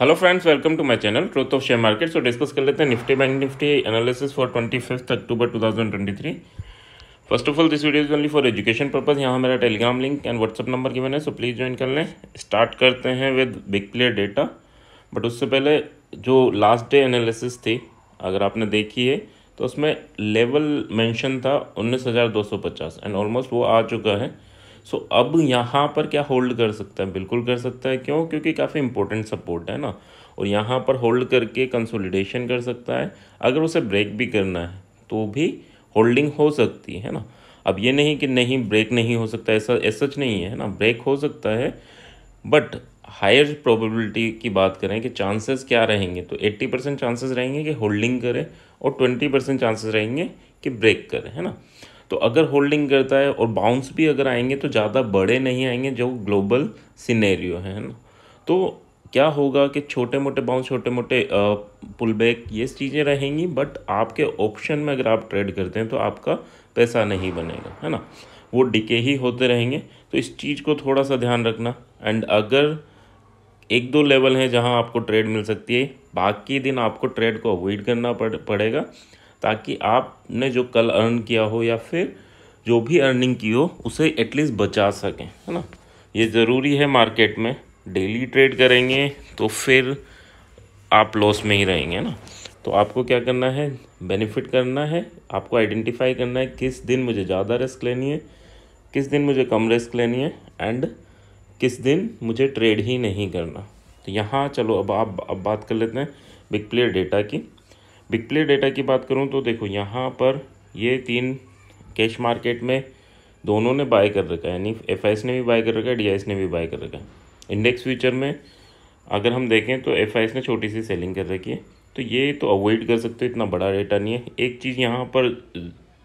Hello friends welcome to my channel truth of share market so discuss कर लेते हैं Nifty bank Nifty analysis for twenty fifth October two thousand twenty three first of all this video is only for education purpose यहाँ मेरा Telegram link and WhatsApp number की है so please join कर लें start करते हैं with big player data but उससे पहले जो लास्ट डे एनालिसिस थी अगर आपने देखी है तो उसमें लेवल मैंशन था उन्नीस हज़ार दो सौ पचास एंड ऑलमोस्ट वो आ चुका है सो अब यहाँ पर क्या होल्ड कर सकता है बिल्कुल कर सकता है क्यों क्योंकि काफ़ी इंपॉर्टेंट सपोर्ट है ना और यहाँ पर होल्ड करके कंसोलिडेशन कर सकता है अगर उसे ब्रेक भी करना है तो भी होल्डिंग हो सकती है ना अब ये नहीं कि नहीं ब्रेक नहीं हो सकता ऐसा ऐसा सच नहीं है ना ब्रेक हो सकता है बट हायर प्रोबेबिलिटी की बात करें कि चांसेस क्या रहेंगे तो 80 परसेंट चांसेस रहेंगे कि होल्डिंग करें और 20 परसेंट चांसेस रहेंगे कि ब्रेक करें है ना तो अगर होल्डिंग करता है और बाउंस भी अगर आएंगे तो ज़्यादा बड़े नहीं आएंगे जो ग्लोबल सिनेरियो है ना तो क्या होगा कि छोटे मोटे बाउंस छोटे मोटे पुल बैक ये चीज़ें रहेंगी बट आपके ऑप्शन में अगर आप ट्रेड करते हैं तो आपका पैसा नहीं बनेगा है ना वो डिके ही होते रहेंगे तो इस चीज़ को थोड़ा सा ध्यान रखना एंड अगर एक दो लेवल हैं जहां आपको ट्रेड मिल सकती है बाकी दिन आपको ट्रेड को अवॉइड करना पड़ पड़ेगा ताकि आपने जो कल अर्न किया हो या फिर जो भी अर्निंग की हो उसे एटलीस्ट बचा सकें है ना ये ज़रूरी है मार्केट में डेली ट्रेड करेंगे तो फिर आप लॉस में ही रहेंगे ना तो आपको क्या करना है बेनिफिट करना है आपको आइडेंटिफाई करना है किस दिन मुझे ज़्यादा रिस्क लेनी है किस दिन मुझे कम रिस्क लेनी है एंड किस दिन मुझे ट्रेड ही नहीं करना तो यहाँ चलो अब आप अब बात कर लेते हैं बिग प्लेयर डेटा की प्ले डेटा की बात करूँ तो देखो यहाँ पर ये तीन कैश मार्केट में दोनों ने बाय कर रखा है यानी एफ ने भी बाय कर रखा है डी ने भी बाय कर रखा है इंडेक्स फ्यूचर में अगर हम देखें तो एफ ने छोटी सी सेलिंग कर रखी है तो ये तो अवॉइड कर सकते हो इतना बड़ा डेटा नहीं है एक चीज़ यहाँ पर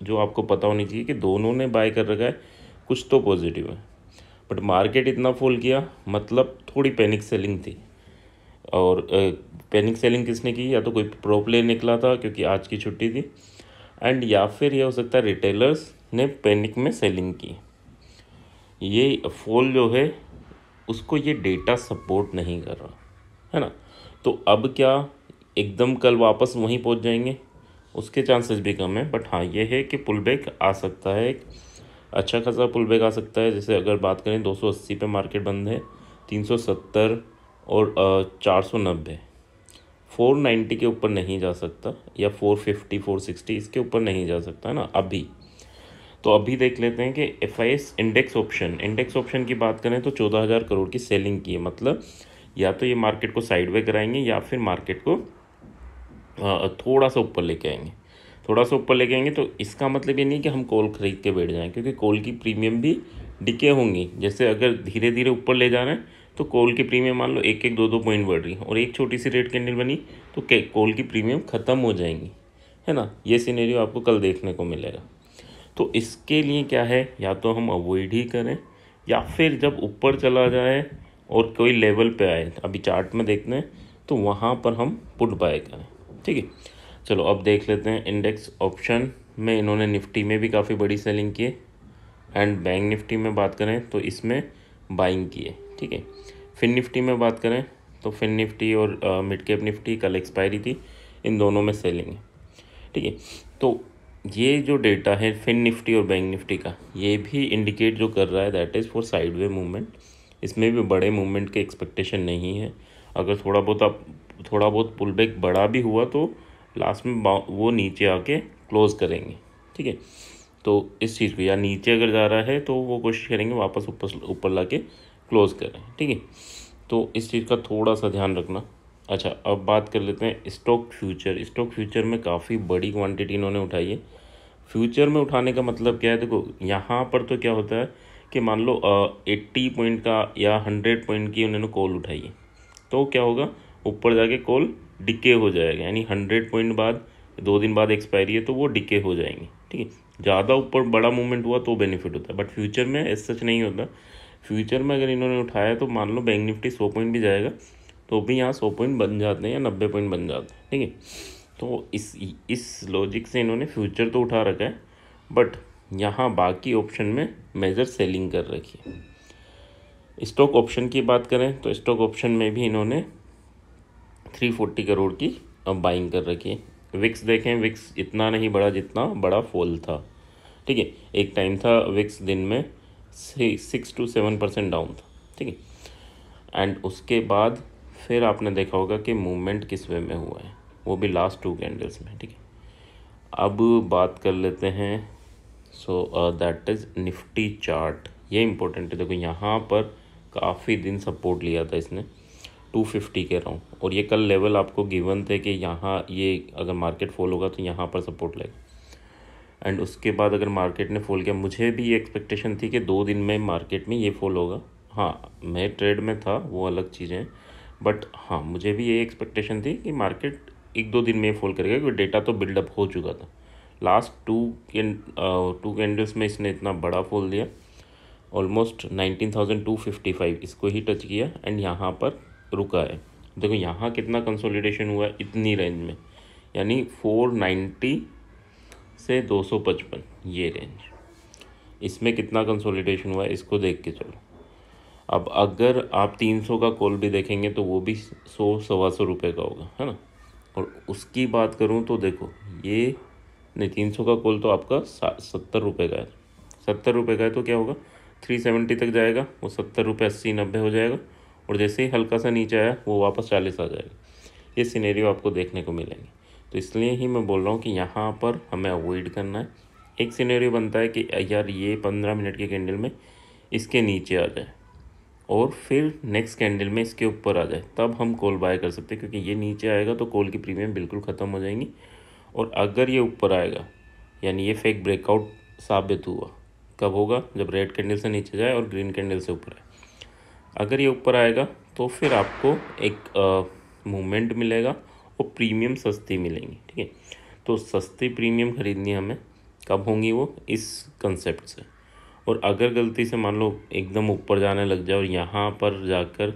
जो आपको पता होनी चाहिए कि दोनों ने बाय कर रखा है कुछ तो पॉजिटिव है बट मार्केट इतना फुल किया मतलब थोड़ी पैनिक सेलिंग थी और पैनिक सेलिंग किसने की या तो कोई प्रो प्ले निकला था क्योंकि आज की छुट्टी थी एंड या फिर यह हो सकता है रिटेलर्स ने पैनिक में सेलिंग की ये फोल जो है उसको ये डेटा सपोर्ट नहीं कर रहा है ना तो अब क्या एकदम कल वापस वहीं पहुंच जाएंगे उसके चांसेस भी कम है बट हाँ ये है कि पुल बैक आ सकता है अच्छा खासा पुल बैक आ सकता है जैसे अगर बात करें 280 पे मार्केट बंद है 370 और चार सौ नब्बे फोर नाइन्टी के ऊपर नहीं जा सकता या फोर फिफ्टी फोर सिक्सटी इसके ऊपर नहीं जा सकता ना अभी तो अभी देख लेते हैं कि F I S index option index option की बात करें तो चौदह हज़ार करोड़ की सेलिंग की है मतलब या तो ये मार्केट को साइड वे कराएंगे या फिर मार्केट को थोड़ा सा ऊपर लेके आएंगे थोड़ा सा ऊपर लेके आएंगे तो इसका मतलब ये नहीं कि हम कोल खरीद के बैठ जाएं क्योंकि कोल की प्रीमियम भी डिके होंगी जैसे अगर धीरे धीरे ऊपर ले जा रहे हैं तो कोल की प्रीमियम मान लो एक एक दो दो पॉइंट बढ़ रही और एक छोटी सी रेड कैंडल बनी तो कोल की प्रीमियम ख़त्म हो जाएंगी है ना ये सीनेरियो आपको कल देखने को मिलेगा तो इसके लिए क्या है या तो हम अवॉइड ही करें या फिर जब ऊपर चला जाए और कोई लेवल पे आए अभी चार्ट में देखते हैं तो वहाँ पर हम पुट बाय करें ठीक है चलो अब देख लेते हैं इंडेक्स ऑप्शन में इन्होंने निफ्टी में भी काफ़ी बड़ी सेलिंग की है एंड बैंक निफ्टी में बात करें तो इसमें बाइंग की है ठीक है फिन निफ्टी में बात करें तो फिन निफ्टी और मिड कैप निफ्टी कल एक्सपायरी थी इन दोनों में सेलिंग है ठीक है तो ये जो डेटा है फिन निफ्टी और बैंक निफ्टी का ये भी इंडिकेट जो कर रहा है that is for sideways movement इसमें भी बड़े मूवमेंट के एक्सपेक्टेशन नहीं है अगर थोड़ा बहुत आप थोड़ा बहुत पुल बैक बड़ा भी हुआ तो लास्ट में वो नीचे आके क्लोज़ करेंगे ठीक है तो इस चीज़ को या नीचे अगर जा रहा है तो वो कोशिश करेंगे वापस ऊपर ऊपर ला के क्लोज़ करें ठीक है तो इस चीज़ का थोड़ा सा ध्यान रखना अच्छा अब बात कर लेते हैं स्टॉक फ्यूचर स्टॉक फ्यूचर में काफ़ी बड़ी क्वांटिटी इन्होंने उठाई है फ्यूचर में उठाने का मतलब क्या है देखो यहाँ पर तो क्या होता है कि मान लो एट्टी पॉइंट का या हंड्रेड पॉइंट की उन्होंने कॉल उठाई है तो क्या होगा ऊपर जाके कॉल डिके हो जाएगा यानी हंड्रेड पॉइंट बाद दो दिन बाद एक्सपायरी है तो वो डिके हो जाएंगे ठीक है ज़्यादा ऊपर बड़ा मूवमेंट हुआ तो बेनिफिट होता है बट फ्यूचर में ऐसा सच नहीं होता फ्यूचर में अगर इन्होंने उठाया तो मान लो बैंक निफ्टी सौ पॉइंट भी जाएगा तो भी यहाँ सौ पॉइंट बन जाते हैं या नब्बे पॉइंट बन जाते हैं ठीक है तो इस इस लॉजिक से इन्होंने फ्यूचर तो उठा रखा है बट यहाँ बाकी ऑप्शन में मेजर सेलिंग कर रखी है स्टॉक ऑप्शन की बात करें तो स्टॉक ऑप्शन में भी इन्होंने थ्री फोर्टी करोड़ की बाइंग कर रखी है विक्स देखें विक्स इतना नहीं बढ़ा जितना बड़ा फॉल था ठीक है एक टाइम था विक्स दिन में six two seven percent down था ठीक है एंड उसके बाद फिर आपने देखा होगा कि मूवमेंट किस वे में हुआ है वो भी लास्ट टू कैंडल्स में ठीक है अब बात कर लेते हैं so that is Nifty chart ये इम्पोर्टेंट है देखो यहाँ पर काफ़ी दिन सपोर्ट लिया था इसने 250 कह रहा हूँ और ये कल लेवल आपको गिवन थे कि यहाँ ये अगर मार्केट फॉल होगा तो यहाँ पर सपोर्ट लगेगा एंड उसके बाद अगर मार्केट ने फॉल किया मुझे भी ये एक्सपेक्टेशन थी कि दो दिन में मार्केट में ये फॉल होगा हाँ मैं ट्रेड में था वो अलग चीज़ें बट हाँ मुझे भी ये एक्सपेक्टेशन थी कि मार्केट एक दो दिन में फॉल करेगा क्योंकि डेटा तो बिल्डअप हो चुका था लास्ट टू के टू कैंडल्स में इसने इतना बड़ा फॉल दिया almost nineteen thousand two fifty five इसको ही टच किया एंड यहाँ पर रुका है देखो यहाँ कितना कंसोलिडेशन हुआ है इतनी रेंज में यानी फोर नाइन्टी से 255 ये रेंज इसमें कितना कंसोलिडेशन हुआ है इसको देख के चलो अब अगर आप 300 का कॉल भी देखेंगे तो वो भी सौ सवा सौ रुपये का होगा है ना और उसकी बात करूँ तो देखो ये नहीं तीन सौ का कॉल तो आपका सत्तर रुपये का है सत्तर रुपये का है तो क्या होगा थ्री सेवेंटी तक जाएगा वो सत्तर रुपये अस्सी नब्बे हो जाएगा और जैसे ही हल्का सा नीचे आया वो वापस चालीस आ जाएगा ये सिनेरियो आपको देखने को मिलेंगे तो इसलिए ही मैं बोल रहा हूँ कि यहाँ पर हमें अवॉइड करना है एक सिनेरियो बनता है कि यार ये पंद्रह मिनट के कैंडल में इसके नीचे आ जाए और फिर नेक्स्ट कैंडल में इसके ऊपर आ जाए तब हम कॉल बाय कर सकते हैं क्योंकि ये नीचे आएगा तो कॉल की प्रीमियम बिल्कुल ख़त्म हो जाएंगी और अगर ये ऊपर आएगा यानी ये फेक ब्रेकआउट साबित हुआ कब होगा जब रेड कैंडल से नीचे जाए और ग्रीन कैंडल से ऊपर आए अगर ये ऊपर आएगा तो फिर आपको एक मूवमेंट मिलेगा आपको प्रीमियम सस्ती मिलेंगी ठीक है तो सस्ती प्रीमियम ख़रीदनी हमें कब होंगी वो इस कंसेप्ट से और अगर गलती से मान लो एकदम ऊपर जाने लग जाए और यहाँ पर जाकर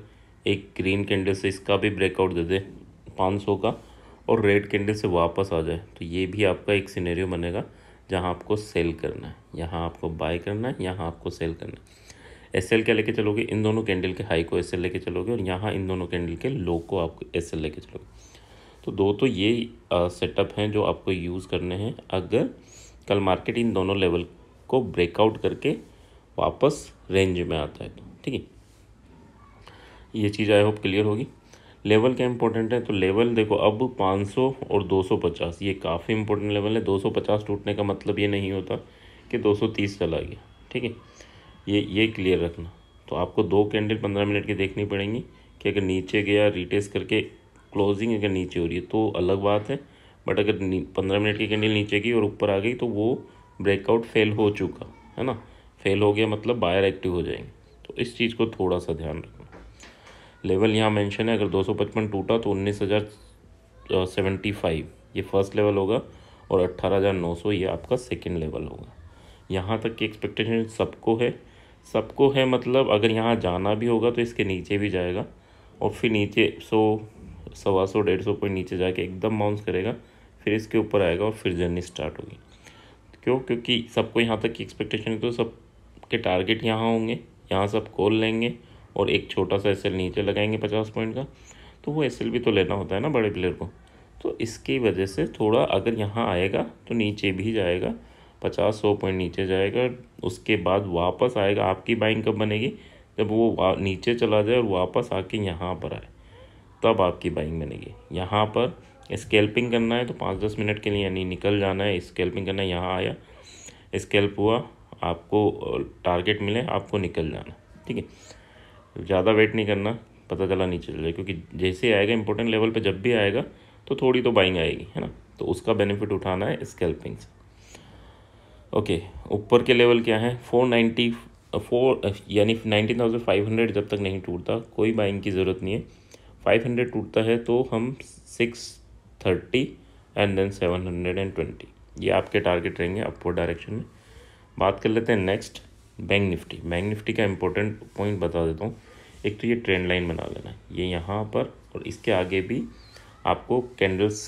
एक ग्रीन कैंडल से इसका भी ब्रेकआउट दे दे पाँच सौ का और रेड कैंडल से वापस आ जाए तो ये भी आपका एक सिनेरियो बनेगा जहाँ आपको सेल करना है यहाँ आपको बाय करना है यहाँ आपको सेल करना है एस एल क्या लेके चलोगे इन दोनों कैंडल के हाई को एस एल लेके चलोगे और यहाँ इन दोनों कैंडल के लो को आप एस एल लेके चलोगे तो दो तो ये सेटअप हैं जो आपको यूज़ करने हैं अगर कल मार्केट इन दोनों लेवल को ब्रेकआउट करके वापस रेंज में आता है तो ठीक है ये चीज़ आई होप क्लियर होगी लेवल क्या इंपॉर्टेंट है तो लेवल देखो अब 500 और 250 ये काफ़ी इंपॉर्टेंट लेवल है 250 टूटने का मतलब ये नहीं होता कि 230 चला गया ठीक है ये ये क्लियर रखना तो आपको दो कैंडल पंद्रह मिनट की देखनी पड़ेंगी कि अगर नीचे गया रिटेस करके क्लोजिंग अगर नीचे हो रही है तो अलग बात है बट अगर पंद्रह मिनट की कैंडल नीचे की और ऊपर आ गई तो वो ब्रेकआउट फेल हो चुका है ना फेल हो गया मतलब बायर एक्टिव हो जाएंगे तो इस चीज़ को थोड़ा सा ध्यान रखना लेवल यहाँ मेंशन है अगर 255 टूटा तो उन्नीस हज़ार सेवेंटी फाइव ये फर्स्ट लेवल होगा और अट्ठारह हज़ार नौ सौ ये आपका सेकेंड लेवल होगा यहाँ तक की एक्सपेक्टेशन सबको है सबको है मतलब अगर यहाँ जाना भी होगा तो इसके नीचे भी जाएगा और फिर नीचे सो सवा सौ डेढ़ सौ पॉइंट नीचे जाके एकदम बाउंस करेगा फिर इसके ऊपर आएगा और फिर जर्नी स्टार्ट होगी क्यों क्योंकि सबको यहाँ तक की एक्सपेक्टेशन है तो के टारगेट यहाँ होंगे यहाँ सब कॉल लेंगे और एक छोटा सा एस नीचे लगाएंगे पचास पॉइंट का तो वो एस भी तो लेना होता है ना बड़े प्लेयर को तो इसकी वजह से थोड़ा अगर यहाँ आएगा तो नीचे भी जाएगा पचास सौ पॉइंट नीचे जाएगा उसके बाद वापस आएगा आपकी बाइंग कब बनेगी जब वो नीचे चला जाए और वापस आके यहाँ पर आए तब आपकी बाइंग बनेगी यहाँ पर स्केल्पिंग करना है तो पाँच दस मिनट के लिए यानी निकल जाना है स्केल्पिंग करना है यहाँ आया स्केल्प हुआ आपको टारगेट मिले आपको निकल जाना ठीक है ज़्यादा वेट नहीं करना पता चला नहीं चल जाए क्योंकि जैसे आएगा इंपॉर्टेंट लेवल पे जब भी आएगा तो थोड़ी तो बाइंग आएगी है ना तो उसका बेनिफिट उठाना है स्केल्पिंग से ओके ऊपर के लेवल क्या है फोर नाइन्टी फोर यानी नाइन्टीन थाउजेंड फाइव हंड्रेड जब तक नहीं टूटता कोई बाइंग की ज़रूरत नहीं है फाइव हंड्रेड टूटता है तो हम six thirty and then seven hundred and twenty ये आपके टारगेट रहेंगे अपवर्ड डायरेक्शन में बात कर लेते हैं next bank Nifty bank Nifty का इंपॉर्टेंट पॉइंट बता देता हूँ एक तो ये ट्रेंड लाइन बना लेना है ये यहाँ पर और इसके आगे भी आपको कैंडल्स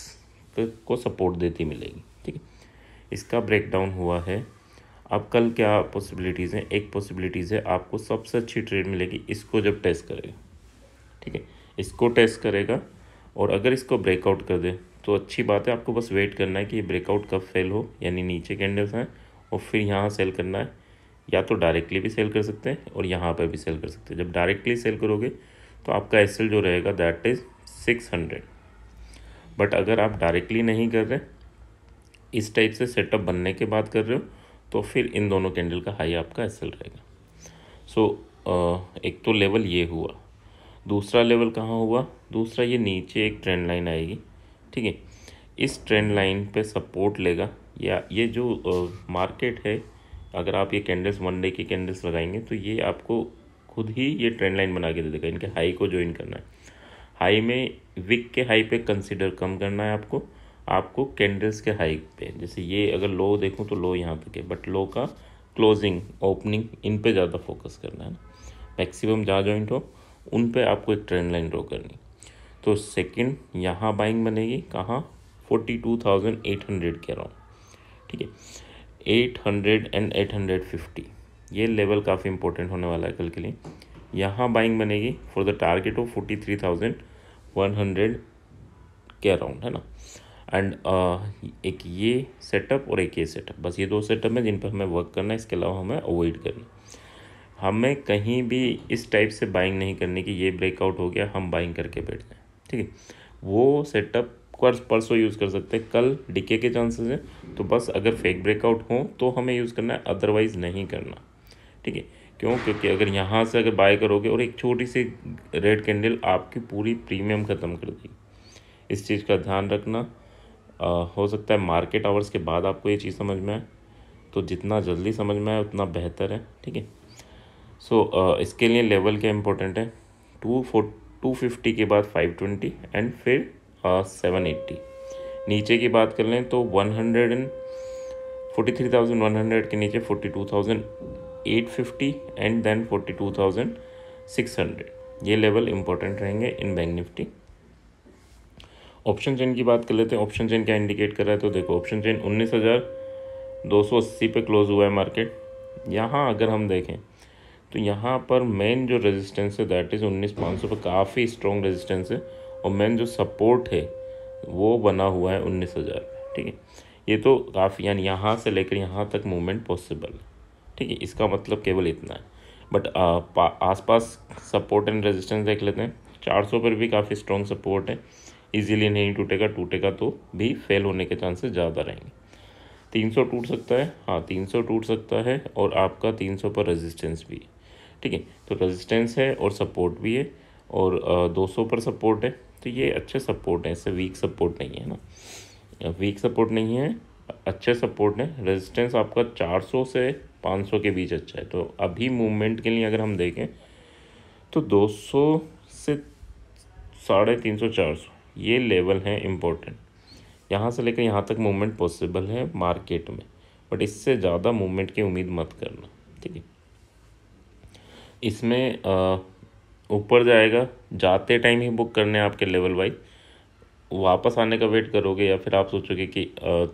को सपोर्ट देती मिलेगी ठीक है इसका ब्रेकडाउन हुआ है अब कल क्या पॉसिबिलिटीज़ हैं एक पॉसिबिलिटीज़ है आपको सबसे अच्छी ट्रेड मिलेगी इसको जब टेस्ट करेगा ठीक है इसको टेस्ट करेगा और अगर इसको ब्रेकआउट कर दे तो अच्छी बात है आपको बस वेट करना है कि ये ब्रेकआउट कब फेल हो यानी नीचे कैंडल्स हैं और फिर यहाँ सेल करना है या तो डायरेक्टली भी सेल कर सकते हैं और यहाँ पर भी सेल कर सकते हैं जब डायरेक्टली सेल करोगे तो आपका एस जो रहेगा that is six hundred but अगर आप डायरेक्टली नहीं कर रहे इस टाइप से सेटअप बनने के बाद कर रहे हो तो फिर इन दोनों कैंडल का हाई आपका एस रहेगा सो so, एक तो लेवल ये हुआ दूसरा लेवल कहाँ हुआ दूसरा ये नीचे एक ट्रेंड लाइन आएगी ठीक है इस ट्रेंड लाइन पे सपोर्ट लेगा या ये जो मार्केट है अगर आप ये कैंडल्स वन डे के कैंडल्स लगाएंगे तो ये आपको खुद ही ये ट्रेंड लाइन बना के दे देगा इनके हाई को ज्वाइन करना है हाई में विक के हाई पे कंसिडर कम करना है आपको आपको कैंडल्स के हाई पे जैसे ये अगर लो देखूँ तो लो यहाँ पे है बट लो का क्लोजिंग ओपनिंग इन पे ज़्यादा फोकस करना है मैक्सिमम जहाँ ज्वाइंट हो उन पे आपको एक ट्रेंड लाइन ड्रॉ करनी तो सेकंड यहाँ बाइंग बनेगी कहाँ forty two thousand eight hundred के अराउंड ठीक है eight hundred and eight hundred fifty ये लेवल काफ़ी इंपॉर्टेंट होने वाला है कल के लिए यहाँ बाइंग बनेगी for the target of forty three thousand one hundred के अराउंड है ना एंड uh, एक ये सेटअप और एक ये सेटअप बस ये दो सेटअप हैं जिन पर हमें वर्क करना है इसके अलावा हमें अवॉइड करना हमें कहीं भी इस टाइप से बाइंग नहीं करने की ये ब्रेकआउट हो गया हम बाइंग करके बैठ जाए ठीक है वो सेटअप कर्स परसों यूज़ कर सकते हैं कल डिके के चांसेस हैं तो बस अगर फेक ब्रेकआउट हो तो हमें यूज़ करना है अदरवाइज़ नहीं करना ठीक है क्यों क्योंकि अगर यहाँ से अगर बाय करोगे और एक छोटी सी रेड कैंडल आपकी पूरी प्रीमियम ख़त्म कर दी इस चीज़ का ध्यान रखना आ, हो सकता है मार्केट आवर्स के बाद आपको ये चीज़ समझ में आए तो जितना जल्दी समझ में आए उतना बेहतर है ठीक है सो so, uh, इसके लिए लेवल क्या इंपॉर्टेंट है टू फो टू फिफ्टी के बाद फाइव ट्वेंटी एंड फिर सेवन uh, एट्टी नीचे की बात कर लें तो one hundred and forty three thousand one hundred के नीचे forty two thousand eight fifty and then forty two thousand six hundred ये लेवल इंपॉर्टेंट रहेंगे in bank Nifty option chain की बात कर लेते हैं ऑप्शन चेन क्या इंडिकेट कर रहा है तो देखो ऑप्शन चेन उन्नीस हज़ार दो सौ अस्सी पे क्लोज हुआ है मार्केट यहाँ अगर हम देखें तो यहाँ पर मेन जो रेजिस्टेंस है दैट इज़ उन्नीस पाँच सौ पर काफ़ी स्ट्रॉन्ग रेजिस्टेंस है और मेन जो सपोर्ट है वो बना हुआ है उन्नीस हज़ार ठीक है ये तो काफ़ी यानी यहाँ से लेकर यहाँ तक मूवमेंट पॉसिबल है ठीक है इसका मतलब केवल इतना है बट आसपास सपोर्ट एंड रेजिस्टेंस देख लेते हैं चार सौ पर भी काफ़ी स्ट्रॉन्ग सपोर्ट है ईजिली नहीं टूटेगा टूटेगा तो भी फेल होने के चांसेस ज़्यादा रहेंगे तीन सौ टूट सकता है हाँ तीन सौ टूट सकता है और आपका तीन सौ पर रेजिस्टेंस भी है ठीक है तो रेजिस्टेंस है और सपोर्ट भी है और दो सौ पर सपोर्ट है तो ये अच्छे सपोर्ट हैं इससे वीक सपोर्ट नहीं है ना वीक सपोर्ट नहीं है अच्छे सपोर्ट हैं रेजिस्टेंस आपका चार सौ से पाँच सौ के बीच अच्छा है तो अभी मूवमेंट के लिए अगर हम देखें तो दो सौ से साढ़े तीन सौ चार सौ ये लेवल है इम्पोर्टेंट यहाँ से लेकर यहाँ तक मूवमेंट पॉसिबल है मार्केट में बट इससे ज़्यादा मूवमेंट की उम्मीद मत करना ठीक है इसमें ऊपर जाएगा जाते टाइम ही बुक करने हैं आपके लेवल वाइज वापस आने का वेट करोगे या फिर आप सोचोगे कि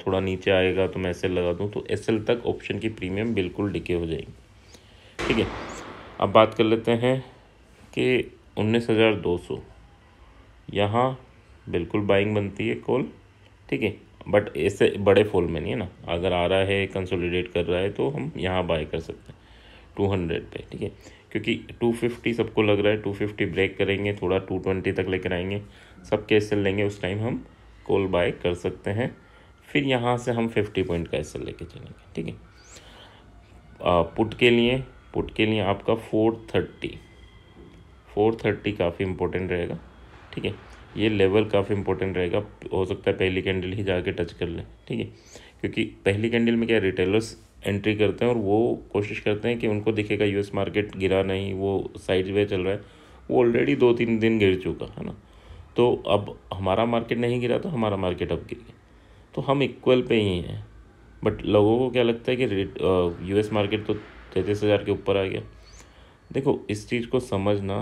थोड़ा नीचे आएगा तो मैं एस लगा दूँ तो एस तक ऑप्शन की प्रीमियम बिल्कुल डिके हो जाएगी ठीक है अब बात कर लेते हैं कि उन्नीस हज़ार दो सौ यहाँ बिल्कुल बाइंग बनती है कॉल ठीक है बट ऐसे बड़े फॉल में नहीं है ना अगर आ रहा है कंसोलिडेट कर रहा है तो हम यहाँ बाय कर सकते हैं टू हंड्रेड पे ठीक है क्योंकि 250 सबको लग रहा है 250 ब्रेक करेंगे थोड़ा 220 तक लेकर आएंगे सब कैश सेल लेंगे उस टाइम हम कॉल बाय कर सकते हैं फिर यहाँ से हम 50 पॉइंट का सेल लेके चलेंगे ठीक है पुट के लिए पुट के लिए आपका 430 430 काफ़ी इम्पोर्टेंट रहेगा ठीक है ये लेवल काफ़ी इंपॉर्टेंट रहेगा हो सकता है पहली कैंडल ही जाके टच कर लें ठीक है क्योंकि पहली कैंडल में क्या रिटेलर्स एंट्री करते हैं और वो कोशिश करते हैं कि उनको दिखेगा यूएस मार्केट गिरा नहीं वो साइड वे चल रहा है वो ऑलरेडी दो तीन दिन गिर चुका है ना तो अब हमारा मार्केट नहीं गिरा तो हमारा मार्केट अब गिर गया तो हम इक्वल पे ही हैं बट लोगों को क्या लगता है कि यू मार्केट तो तैंतीस हज़ार के ऊपर आ गया देखो इस चीज़ को समझना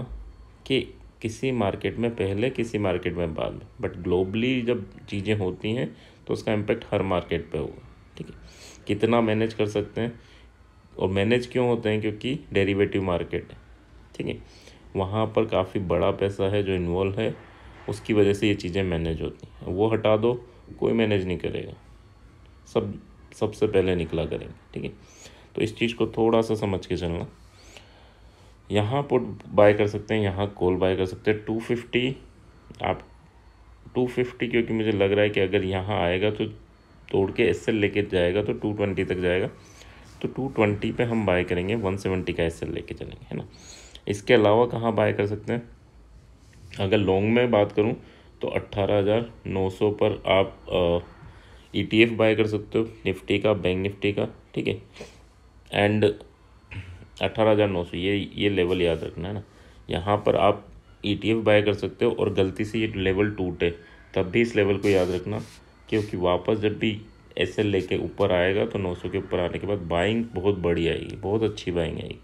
कि किसी मार्केट में पहले किसी मार्केट में बाद में बट ग्लोबली जब चीज़ें होती हैं तो उसका इम्पेक्ट हर मार्केट पे होगा ठीक है कितना मैनेज कर सकते हैं और मैनेज क्यों होते हैं क्योंकि डेरिवेटिव मार्केट ठीक है वहाँ पर काफ़ी बड़ा पैसा है जो इन्वॉल्व है उसकी वजह से ये चीज़ें मैनेज होती हैं वो हटा दो कोई मैनेज नहीं करेगा सब सबसे पहले निकला करेंगे ठीक है तो इस चीज़ को थोड़ा सा समझ के चलना यहाँ पुट बाय कर सकते हैं यहाँ कॉल बाय कर सकते हैं टू फिफ्टी आप टू फिफ्टी क्योंकि मुझे लग रहा है कि अगर यहाँ आएगा तो तोड़ के एस लेके जाएगा तो टू ट्वेंटी तक जाएगा तो टू ट्वेंटी पर हम बाय करेंगे वन सेवेंटी का एस लेके चलेंगे है ना इसके अलावा कहाँ बाय कर सकते हैं अगर लॉन्ग में बात करूँ तो अट्ठारह हज़ार नौ सौ पर आप ई टी एफ बाय कर सकते हो निफ्टी का बैंक निफ्टी का ठीक है एंड अट्ठारह हज़ार नौ सौ ये ये लेवल याद रखना है ना यहाँ पर आप ई टी एफ बाय कर सकते हो और गलती से ये लेवल टूटे तब भी इस लेवल को याद रखना क्योंकि वापस जब भी एस एल लेके ऊपर आएगा तो 900 के ऊपर आने के बाद बाइंग बहुत बड़ी आएगी बहुत अच्छी बाइंग आएगी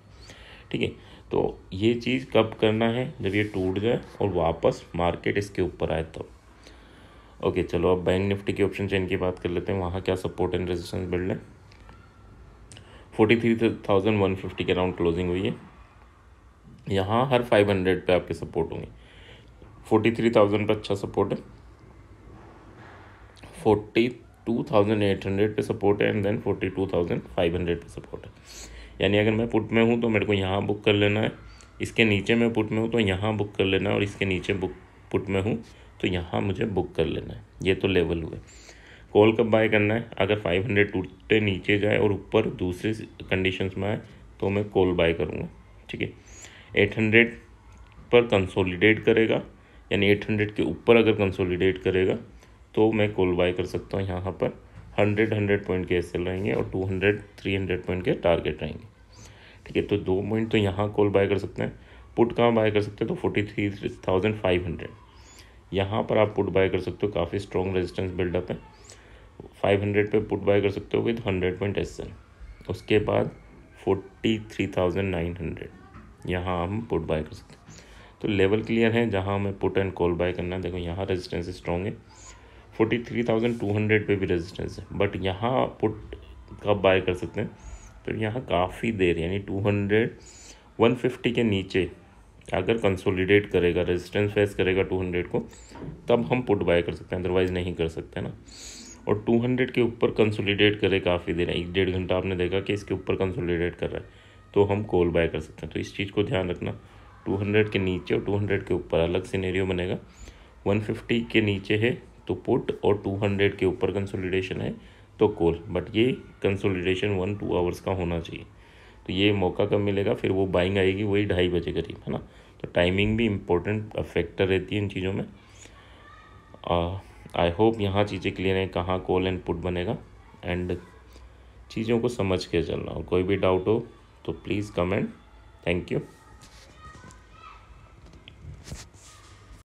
ठीक है तो ये चीज़ कब करना है जब ये टूट जाए और वापस मार्केट इसके ऊपर आए तब तो। ओके चलो अब बैंक निफ्टी के ऑप्शन चेन की बात कर लेते हैं वहाँ क्या सपोर्ट एंड रेजिस्टेंस बिल्ड है forty three thousand one fifty के अराउंड क्लोजिंग हुई है यहाँ हर फाइव हंड्रेड पर आपके सपोर्ट होंगे फोर्टी थ्री थाउजेंड पर अच्छा सपोर्ट है forty two thousand eight hundred पर सपोर्ट है and then forty two thousand five hundred पर सपोर्ट है यानी अगर मैं पुट में हूँ तो मेरे को यहाँ बुक कर लेना है इसके नीचे मैं पुट में हूँ तो यहाँ बुक कर लेना है और इसके नीचे बुक पुट में हूँ तो यहाँ मुझे बुक कर लेना है ये तो लेवल हुआ कॉल कब बाय करना है अगर फाइव हंड्रेड टूटे नीचे जाए और ऊपर दूसरे कंडीशन में आए तो मैं कॉल बाय करूँगा ठीक है एट हंड्रेड पर कंसोलीडेट करेगा यानी एट हंड्रेड के ऊपर अगर कंसोलीडेट करेगा तो मैं कॉल बाय कर सकता हूँ यहाँ पर हंड्रेड हंड्रेड पॉइंट के एस रहेंगे और two hundred three hundred point के टारगेट रहेंगे ठीक है तो दो पॉइंट तो यहाँ कॉल बाय कर सकते हैं पुट कहाँ बाय कर सकते हैं तो forty three thousand five hundred यहाँ पर आप पुट बाय कर सकते हो काफ़ी स्ट्रॉन्ग रेजिस्टेंस बिल्डअप है फाइव हंड्रेड पर पुट बाय कर सकते हो विद तो हंड्रेड पॉइंट एस उसके बाद forty three thousand nine hundred यहाँ हम पुट बाय कर सकते हैं तो लेवल क्लियर है जहाँ हमें पुट एंड कॉल बाय करना है देखो यहाँ रेजिस्टेंस स्ट्रॉन्ग है forty three thousand two hundred पर भी रेजिस्टेंस है बट यहाँ पुट कब बाय कर सकते हैं तो यहाँ काफ़ी देर यानी टू हंड्रेड वन फिफ्टी के नीचे अगर कंसोलिडेट करेगा रेजिस्टेंस फेस करेगा टू हंड्रेड को तब हम पुट बाय कर सकते हैं अदरवाइज़ नहीं कर सकते ना और टू हंड्रेड के ऊपर कंसोलिडेट करे काफ़ी देर एक डेढ़ घंटा आपने देखा कि इसके ऊपर कंसोलिडेट कर रहा है तो हम कॉल बाय कर सकते हैं तो इस चीज़ को ध्यान रखना टू हंड्रेड के नीचे और टू हंड्रेड के ऊपर अलग सीनेरियो बनेगा वन फिफ्टी के नीचे है तो पुट और 200 के ऊपर कंसोलिडेशन है तो कॉल बट ये कंसोलिडेशन वन टू आवर्स का होना चाहिए तो ये मौका कब मिलेगा फिर वो बाइंग आएगी वही ढाई बजे करीब है ना तो टाइमिंग भी इम्पोर्टेंट फैक्टर रहती है इन चीज़ों में आई होप यहाँ चीज़ें क्लियर हैं कहाँ कॉल एंड पुट बनेगा एंड चीज़ों को समझ के चलना और कोई भी डाउट हो तो प्लीज़ कमेंट थैंक यू